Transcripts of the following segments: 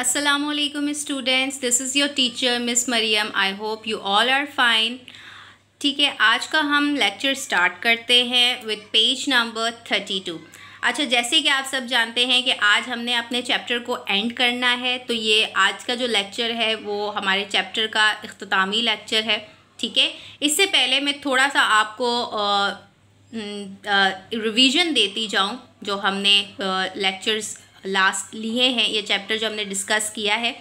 Assalamualaikum students this is your teacher miss Maryam I hope you all are fine ठीक है आज का हम लेक्चर स्टार्ट करते हैं with page number thirty two अच्छा जैसे कि आप सब जानते हैं कि आज हमने अपने चैप्टर को एंड करना है तो ये आज का जो लेक्चर है वो हमारे चैप्टर का अख्तामी लेक्चर है ठीक है इससे पहले मैं थोड़ा सा आपको रिवीजन देती जाऊं जो हमने लेक्चर्स लास्ट लिए हैं ये चैप्टर जो हमने डिस्कस किया है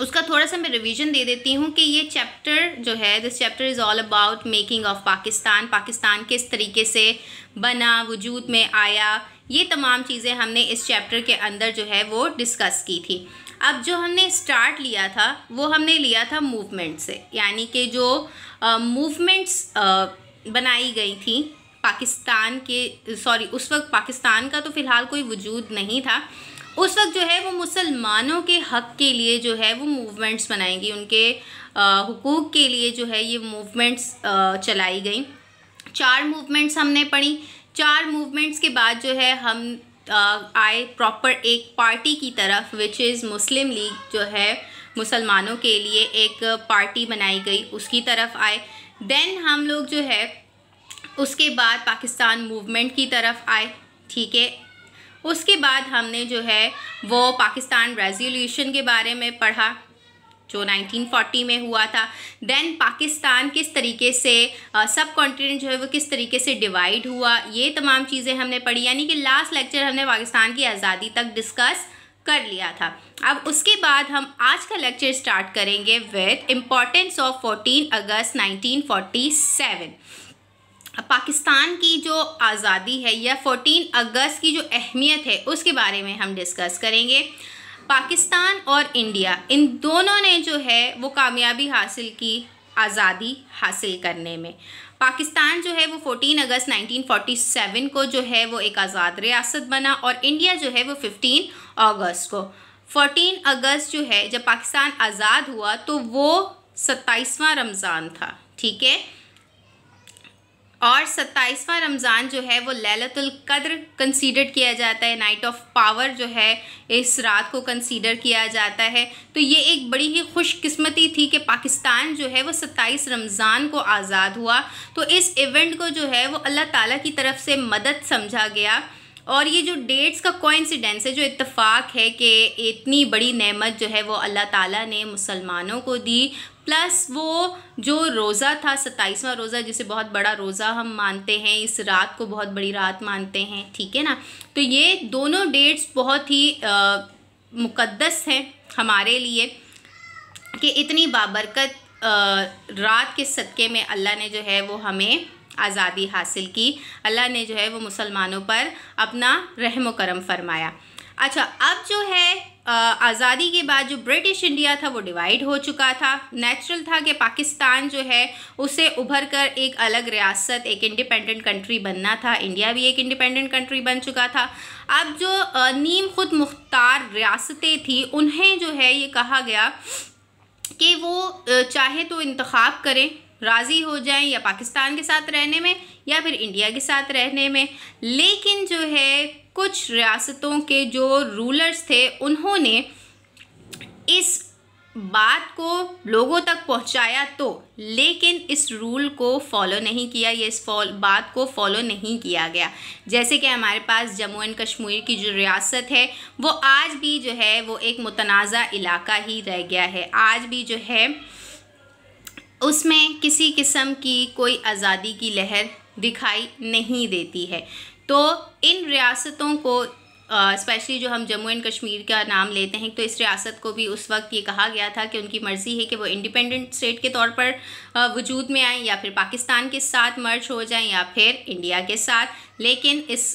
उसका थोड़ा सा मैं रिवीजन दे देती हूँ कि ये चैप्टर जो है this chapter is all about making of Pakistan Pakistan किस तरीके से बना वजूद में आया ये तमाम चीज़ें हमने इस चैप्टर के अंदर जो है वो डिस्कस की थी अब जो हमने स्टार्ट लिया था वो हमने लिया था मूवमेंट से यानी कि जो मूवमेंट्स बनाई गई थी पाकिस्तान के सॉरी उस वक्त पाकिस्तान का तो फ़िलहाल कोई वजूद नहीं था उस वक्त जो है वो मुसलमानों के हक़ के लिए जो है वो मूवमेंट्स बनाएंगी उनके हकूक़ के लिए जो है ये मूवमेंट्स चलाई गई चार मूवमेंट्स हमने पढ़ी चार मूवमेंट्स के बाद जो है हम आए प्रॉपर एक पार्टी की तरफ विच इज़ मुस्लिम लीग जो है मुसलमानों के लिए एक पार्टी बनाई गई उसकी तरफ आए देन हम लोग जो है उसके बाद पाकिस्तान मूवमेंट की तरफ आए ठीक है उसके बाद हमने जो है वो पाकिस्तान रेजोल्यूशन के बारे में पढ़ा जो 1940 में हुआ था देन पाकिस्तान किस तरीके से सब कॉन्टिनेंट जो है वो किस तरीके से डिवाइड हुआ ये तमाम चीज़ें हमने पढ़ी यानी कि लास्ट लेक्चर हमने पाकिस्तान की आज़ादी तक डिस्कस कर लिया था अब उसके बाद हम आज का लेक्चर स्टार्ट करेंगे with importance of 14 August 1947 Pakistan की जो आज़ादी है या 14 अगस्त की जो अहमियत है उसके बारे में हम डिस्कस करेंगे पाकिस्तान और इंडिया इन दोनों ने जो है वो कामयाबी हासिल की आज़ादी हासिल करने में पाकिस्तान जो है वो 14 अगस्त 1947 को जो है वो एक आज़ाद रियासत बना और इंडिया जो है वो 15 अगस्त को 14 अगस्त जो है जब पाकिस्तान आज़ाद हुआ तो वो सत्ताईसवां रमज़ान था ठीक है और सत्ताईसवां रमज़ान जो है वो ललतुल कद्र कंसीडर किया जाता है नाइट ऑफ पावर जो है इस रात को कंसीडर किया जाता है तो ये एक बड़ी ही खुशकिस्मती थी कि पाकिस्तान जो है वो सत्ताईस रमज़ान को आज़ाद हुआ तो इस इवेंट को जो है वो अल्लाह ताला की तरफ से मदद समझा गया और ये जो डेट्स का कोइंसिडेंस है जो इतफ़ाक़ है कि इतनी बड़ी नेमत जो है वो अल्लाह ताला ने मुसलमानों को दी प्लस वो जो रोज़ा था सत्ताईसवां रोज़ा जिसे बहुत बड़ा रोज़ा हम मानते हैं इस रात को बहुत बड़ी रात मानते हैं ठीक है ना तो ये दोनों डेट्स बहुत ही मुकद्दस हैं हमारे लिए कि इतनी बाबरकत रात के सदक़े में अल्लाह ने जो है वो हमें आज़ादी हासिल की अल्लाह ने जो है वो मुसलमानों पर अपना रहम करम फरमाया अच्छा अब जो है आज़ादी के बाद जो ब्रिटिश इंडिया था वो डिवाइड हो चुका था नेचुरल था कि पाकिस्तान जो है उसे उभर कर एक अलग रियासत एक इंडिपेंडेंट कंट्री बनना था इंडिया भी एक इंडिपेंडेंट कंट्री बन चुका था अब जो नीम खुद मुख्तार रियासतें थी उन्हें जो है ये कहा गया कि वो चाहे तो इंतखब करें राज़ी हो जाएं या पाकिस्तान के साथ रहने में या फिर इंडिया के साथ रहने में लेकिन जो है कुछ रियासतों के जो रूलर्स थे उन्होंने इस बात को लोगों तक पहुंचाया तो लेकिन इस रूल को फॉलो नहीं किया ये इस बात को फॉलो नहीं किया गया जैसे कि हमारे पास जम्मू एंड कश्मीर की जो रियासत है वो आज भी जो है वो एक मुतनाज़ा इलाका ही रह गया है आज भी जो है उसमें किसी किस्म की कोई आज़ादी की लहर दिखाई नहीं देती है तो इन रियासतों को स्पेशली uh, जो हम जम्मू एंड कश्मीर का नाम लेते हैं तो इस रियासत को भी उस वक्त ये कहा गया था कि उनकी मर्ज़ी है कि वो इंडिपेंडेंट स्टेट के तौर पर वजूद में आएँ या फिर पाकिस्तान के साथ मर्ज हो जाए या फिर इंडिया के साथ लेकिन इस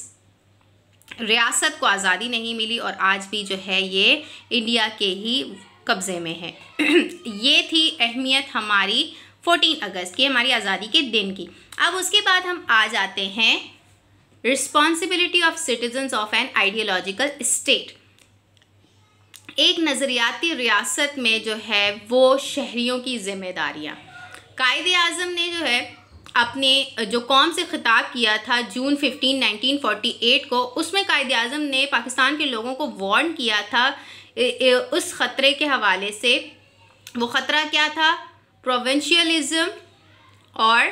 रियासत को आज़ादी नहीं मिली और आज भी जो है ये इंडिया के ही कब्ज़े में है ये थी अहमियत हमारी 14 अगस्त की हमारी आज़ादी के दिन की अब उसके बाद हम आ जाते हैं responsibility of citizens of an ideological state एक नज़रियाती रियासत में जो है वो शहरीों की जिम्मेदारियाँ कायद अजम ने जो है अपने जो कौम से ख़िताब किया था जून 15, 1948 को उसमें कायद अजम ने पाकिस्तान के लोगों को वार्न किया था उस ख़तरे के हवाले से वो ख़तरा क्या था प्रोविंशियलिज़म और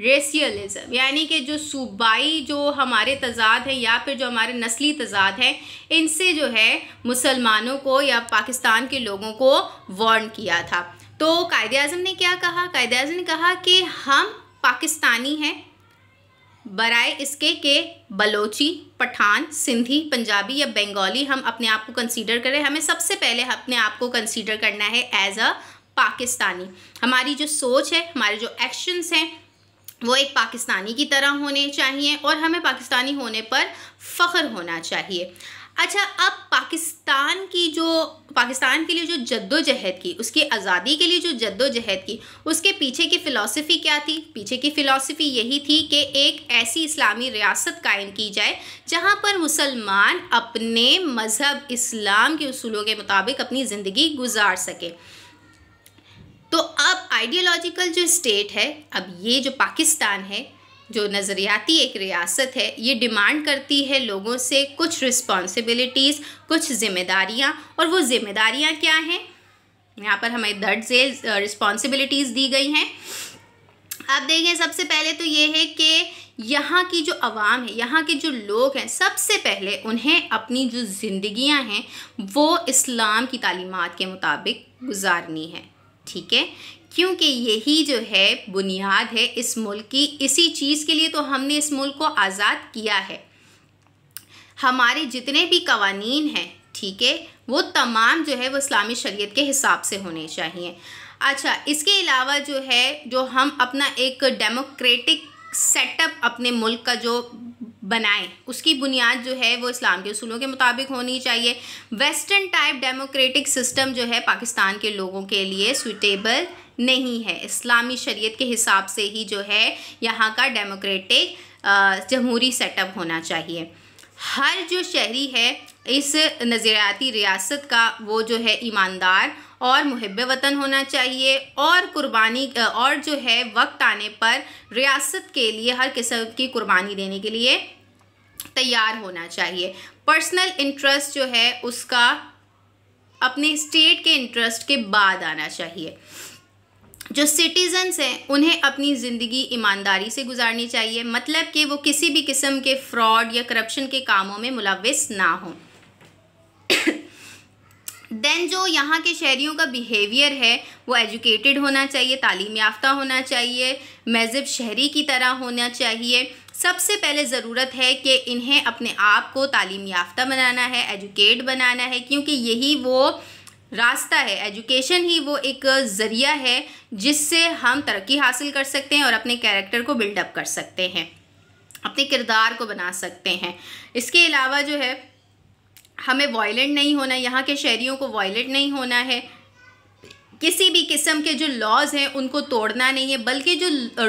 रेसियलिज़म यानी कि जो सूबाई जो हमारे तजाद हैं या फिर जो हमारे नस्ली तजाद हैं इनसे जो है मुसलमानों को या पाकिस्तान के लोगों को वार्न किया था तो कायद अजम ने क्या कहा कायद अजम ने कहा कि हम पाकिस्तानी हैं बराए इसके के बलोची पठान सिंधी पंजाबी या बंगाली हम अपने आप को कंसीडर करें हमें सबसे पहले अपने आप को कंसीडर करना है एज अ पाकिस्तानी हमारी जो सोच है हमारे जो एक्शंस हैं वो एक पाकिस्तानी की तरह होने चाहिए और हमें पाकिस्तानी होने पर फ़ख्र होना चाहिए अच्छा अब पाकिस्तान की जो पाकिस्तान के लिए जो जद्दोजहद की उसकी आज़ादी के लिए जो जद्दोजहद की उसके पीछे की फ़िलासफ़ी क्या थी पीछे की फ़िलासफ़ी यही थी कि एक ऐसी इस्लामी रियासत कायम की जाए जहाँ पर मुसलमान अपने मज़हब इस्लाम के असूलों के मुताबिक अपनी ज़िंदगी गुजार सके तो अब आइडियोलॉजिकल जो स्टेट है अब ये जो पाकिस्तान है जो नज़रियाती एक रियासत है ये डिमांड करती है लोगों से कुछ रिस्पॉन्सिबिलिटीज़ कुछ ज़िम्मेदारियाँ और वो ज़िम्मेदारियाँ क्या हैं यहाँ पर हमें दर्ज से रिस्पॉन्सिबिलिटीज़ दी गई हैं आप देखें सबसे पहले तो ये है कि यहाँ की जो आवाम है यहाँ के जो लोग हैं सबसे पहले उन्हें अपनी जो ज़िंदियाँ हैं वो इस्लाम की तालीमत के मुताबिक गुजारनी है ठीक है क्योंकि यही जो है बुनियाद है इस मुल्क की इसी चीज़ के लिए तो हमने इस मुल्क को आज़ाद किया है हमारे जितने भी कवानीन हैं ठीक है वो तमाम जो है वो इस्लामी शरीयत के हिसाब से होने चाहिए अच्छा इसके अलावा जो है जो हम अपना एक डेमोक्रेटिक सेटअप अपने मुल्क का जो बनाएं उसकी बुनियाद जो है वो इस्लाम के असूलों के मुताबिक होनी चाहिए वेस्टर्न टाइप डेमोक्रेटिक सिस्टम जो है पाकिस्तान के लोगों के लिए सुटेबल नहीं है इस्लामी शरीयत के हिसाब से ही जो है यहाँ का डेमोक्रेटिक जमहूरी सेटअप होना चाहिए हर जो शहरी है इस नज़रियाती रियासत का वो जो है ईमानदार और महब वतन होना चाहिए और कुर्बानी और जो है वक्त आने पर रियासत के लिए हर किस्म की कुर्बानी देने के लिए तैयार होना चाहिए पर्सनल इंटरेस्ट जो है उसका अपने स्टेट के इंटरेस्ट के बाद आना चाहिए जो सिटीजन्स हैं उन्हें अपनी ज़िंदगी ईमानदारी से गुजारनी चाहिए मतलब कि वो किसी भी किस्म के फ्रॉड या करप्शन के कामों में मुलविस ना हों देन जो यहाँ के शहरीों का बिहेवियर है वो एजुकेटेड होना चाहिए तालीम याफ्ता होना चाहिए महजब शहरी की तरह होना चाहिए सबसे पहले ज़रूरत है कि इन्हें अपने आप को तालीम याफ्ता बनाना है एजुकेट बनाना है क्योंकि यही वो रास्ता है एजुकेशन ही वो एक ज़रिया है जिससे हम तरक्की हासिल कर सकते हैं और अपने कैरेक्टर को बिल्डअप कर सकते हैं अपने किरदार को बना सकते हैं इसके अलावा जो है हमें वॉयलेंट नहीं होना यहाँ के शहरीों को वॉयलेंट नहीं होना है किसी भी किस्म के जो लॉज हैं उनको तोड़ना नहीं है बल्कि जो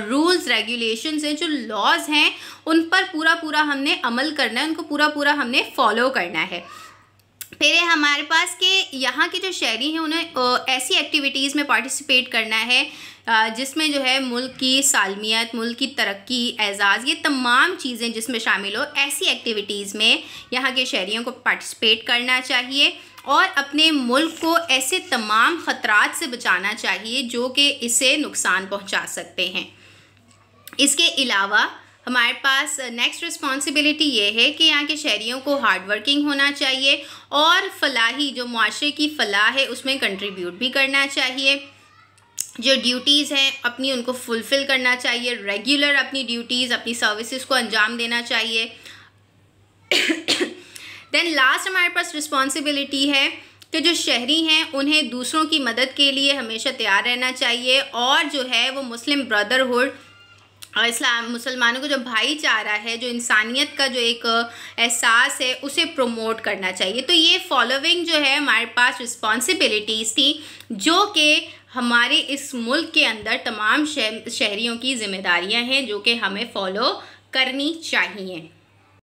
रूल्स रेगुलेशंस हैं जो लॉज हैं उन पर पूरा पूरा हमने अमल करना है उनको पूरा पूरा हमने फॉलो करना है फिर हमारे पास के यहाँ के जो शहरी हैं उन्हें ऐसी एक्टिविटीज़ में पार्टिसिपेट करना है जिसमें जो है मुल्क की सालमियत मुल्क की तरक्की एजाज़ ये तमाम चीज़ें जिसमें शामिल हो ऐसी एक्टिविटीज़ में यहाँ के शहरीों को पार्टिसिपेट करना चाहिए और अपने मुल्क को ऐसे तमाम ख़तरात से बचाना चाहिए जो कि इसे नुकसान पहुँचा सकते हैं इसके अलावा हमारे पास नेक्स्ट uh, रिस्पॉन्सिबिलिटी ये है कि यहाँ के शहरीों को हार्ड वर्किंग होना चाहिए और फलाही जो मुआरे की फलाह है उसमें कंट्रीब्यूट भी करना चाहिए जो ड्यूटीज़ हैं अपनी उनको फुलफ़िल करना चाहिए रेगुलर अपनी ड्यूटीज़ अपनी सर्विसेज को अंजाम देना चाहिए देन लास्ट हमारे पास रिस्पॉन्सिबिलिटी है कि जो शहरी हैं उन्हें दूसरों की मदद के लिए हमेशा तैयार रहना चाहिए और जो है वो मुस्लिम ब्रदरहुड और इस्लाम मुसलमानों को जो भाईचारा है जो इंसानियत का जो एक एहसास है उसे प्रमोट करना चाहिए तो ये फॉलोविंग जो है हमारे पास रिस्पॉन्सिबिलिटीज़ थी जो कि हमारे इस मुल्क के अंदर तमाम शहरियों की जिम्मेदारियां हैं जो कि हमें फॉलो करनी चाहिए